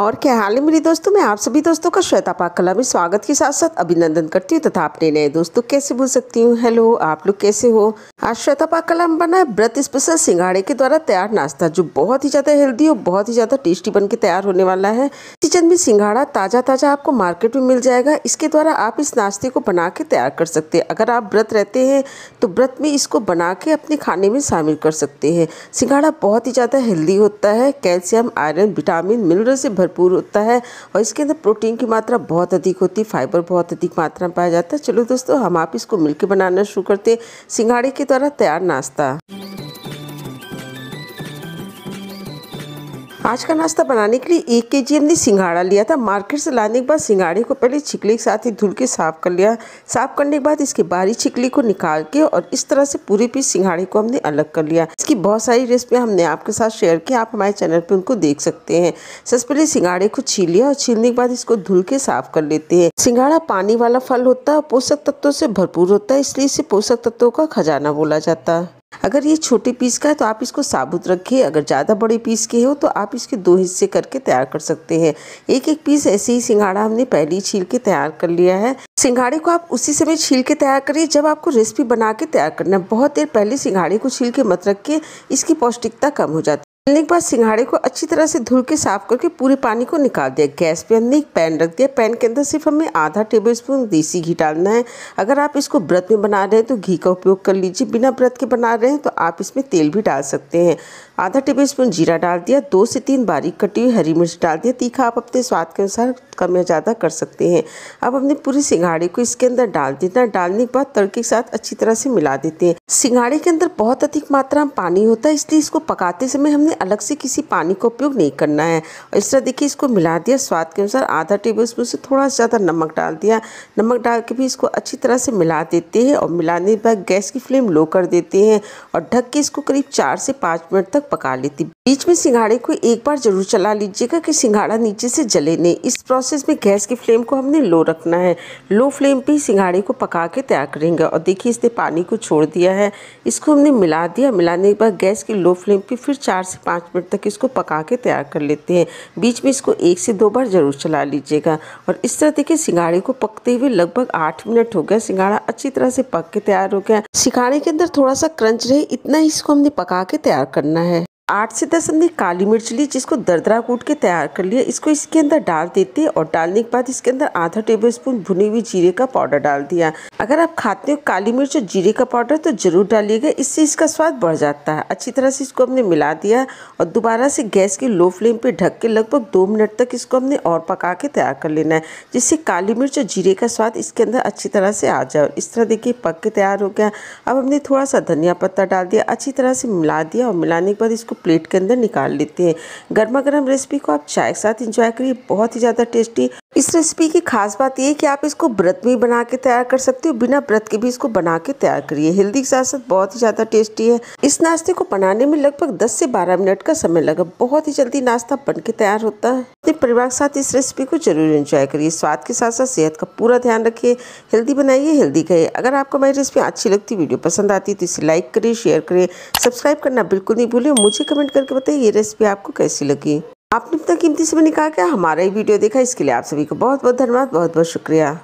और क्या हाल है मेरे दोस्तों मैं आप सभी दोस्तों का श्वेता पाक कला में स्वागत के साथ साथ अभिनंदन करती हूँ तथा अपने नए दोस्तों कैसे बोल सकती हूँ हेलो आप लोग कैसे हो आज श्वेता पाक कला में बना है व्रत स्पेशल सिंगाड़े के द्वारा तैयार नाश्ता जो बहुत ही ज़्यादा हेल्दी और बहुत ही ज़्यादा टेस्टी बन के तैयार होने वाला है किचन में सिंगाड़ा ताज़ा ताज़ा आपको मार्केट में मिल जाएगा इसके द्वारा आप इस नाश्ते को बना के तैयार कर सकते हैं अगर आप व्रत रहते हैं तो व्रत में इसको बना के अपने खाने में शामिल कर सकते हैं सिंगाड़ा बहुत ही ज़्यादा हेल्दी होता है कैल्शियम आयरन विटामिन मिनरल से भर भरपूर होता है और इसके अंदर प्रोटीन की मात्रा बहुत अधिक होती है फाइबर बहुत अधिक मात्रा में पाया जाता है चलो दोस्तों हम आप इसको मिलकर बनाना शुरू करते हैं सिंघाड़े के द्वारा तैयार नाश्ता आज का नाश्ता बनाने के लिए एक के जी हमने सिंगाड़ा लिया था मार्केट से लाने के बाद सिंगाड़े को पहले छिकली के साथ ही धुल के साफ़ कर लिया साफ़ करने के बाद इसकी बारी छिकली को निकाल के और इस तरह से पूरे पीस सिंगाड़े को हमने अलग कर लिया इसकी बहुत सारी रेसिपी हमने आपके साथ शेयर की आप हमारे चैनल पर उनको देख सकते हैं सबसे पहले सिंगाड़े को छील लिया और छीलने के बाद इसको धुल के साफ़ कर लेते हैं सिंगाड़ा पानी वाला फल होता है पोषक तत्वों से भरपूर होता है इसलिए इसे पोषक तत्वों का खजाना बोला जाता है अगर ये छोटे पीस का है तो आप इसको साबुत रखिए अगर ज़्यादा बड़े पीस के हो तो आप इसके दो हिस्से करके तैयार कर सकते हैं एक एक पीस ऐसे ही सिंघाड़ा हमने पहले ही छील के तैयार कर लिया है सिंघाड़े को आप उसी समय छील के तैयार करिए जब आपको रेसिपी बना के तैयार करना है बहुत देर पहले सिंघाड़े को छील के मत रखिए इसकी पौष्टिकता कम हो जाती है तलने के बाद सिंघाड़े को अच्छी तरह से धुल के साफ करके पूरे पानी को निकाल दिया गैस पे हमने एक पैन रख दिया पैन के अंदर सिर्फ हमें आधा टेबल स्पून देसी घी डालना है अगर आप इसको व्रत में बना रहे हैं तो घी का उपयोग कर लीजिए बिना व्रत के बना रहे हैं तो आप इसमें तेल भी डाल सकते हैं आधा टेबल स्पून जीरा डाल दिया दो से तीन बारीक कटी हुई हरी मिर्च डाल दिया तीखा आप अपने स्वाद के अनुसार कम या ज़्यादा कर सकते हैं अब हमने पूरे सिंघाड़े को इसके अंदर डाल देना डालने के बाद तड़के के साथ अच्छी तरह से मिला देते हैं सिंघाड़े के अंदर बहुत अधिक मात्रा में पानी होता है इसलिए इसको पकाते समय हमने अलग से किसी पानी का उपयोग नहीं करना है और इस तरह देखिए इसको मिला दिया स्वाद के अनुसार आधा टेबल स्पून से थोड़ा ज़्यादा नमक डाल दिया नमक डाल के भी इसको अच्छी तरह से मिला देते हैं और मिलाने के बाद गैस की फ्लेम लो कर देते हैं और ढक के इसको करीब चार से पाँच मिनट तक पका लेती बीच में सिंघाड़े को एक बार जरूर चला लीजिएगा कि सिंघाड़ा नीचे से जले नहीं इस प्रोसेस में गैस की फ्लेम को हमने लो रखना है लो फ्लेम पे सिंघाड़े को पका के तैयार करेंगे और देखिए इसने पानी को छोड़ दिया है इसको हमने मिला दिया मिलाने के बाद गैस की लो फ्लेम पे फिर चार से पाँच मिनट तक इसको पका के तैयार कर लेते हैं बीच में इसको एक से दो बार ज़रूर चला लीजिएगा और इस तरह देखिए सिंगाड़े को पकते हुए लगभग आठ मिनट हो गया सिंगाड़ा अच्छी तरह से पक के तैयार हो गया सिंगाड़े के अंदर थोड़ा सा क्रंच रहे इतना ही इसको हमने पका के तैयार करना है आठ से दस हमने काली मिर्च ली जिसको दरदरा कूट के तैयार कर लिया इसको इसके अंदर डाल देते और डालने के बाद इसके अंदर आधा टेबल स्पून भुनी हुई जीरे का पाउडर डाल दिया अगर आप खाते हो काली मिर्च और जीरे का पाउडर तो ज़रूर डालिएगा इससे इसका स्वाद बढ़ जाता है अच्छी तरह से इसको हमने मिला दिया और दोबारा से गैस की लो फ्लेम पे ढक के लगभग दो मिनट तक इसको हमने और पका के तैयार कर लेना है जिससे काली मिर्च और जीरे का स्वाद इसके अंदर अच्छी तरह से आ जाए इस तरह देखिए पक के तैयार हो गया अब हमने थोड़ा सा धनिया पत्ता डाल दिया अच्छी तरह से मिला दिया और मिलाने के बाद इसको प्लेट के अंदर निकाल लेते हैं गर्मा गर्म रेसिपी को आप चाय के साथ इंजॉय करिए बहुत ही ज़्यादा टेस्टी इस रेसिपी की खास बात यह कि आप इसको व्रत में बना के तैयार कर सकते हो बिना व्रत के भी इसको बना के तैयार करिए हेल्दी के साथ साथ बहुत ही ज़्यादा टेस्टी है इस नाश्ते को बनाने में लगभग 10 से 12 मिनट का समय लगा बहुत ही जल्दी नाश्ता बन के तैयार होता है अपने परिवार के साथ इस रेसिपी को जरूर इंजॉय करिए स्वाद के साथ साथ सेहत का पूरा ध्यान रखिए हेल्दी बनाइए हेल्दी खाइए अगर आपको हमारी रेसिपी अच्छी लगती वीडियो पसंद आती है तो इसे लाइक करिए शेयर करिए सब्सक्राइब करना बिल्कुल नहीं भूलिए मुझे कमेंट करके बताइए ये रेसिपी आपको कैसी लगी आपने कीमती समय निकाल के हमारा ही वीडियो देखा इसके लिए आप सभी को बहुत बहुत धन्यवाद बहुत बहुत शुक्रिया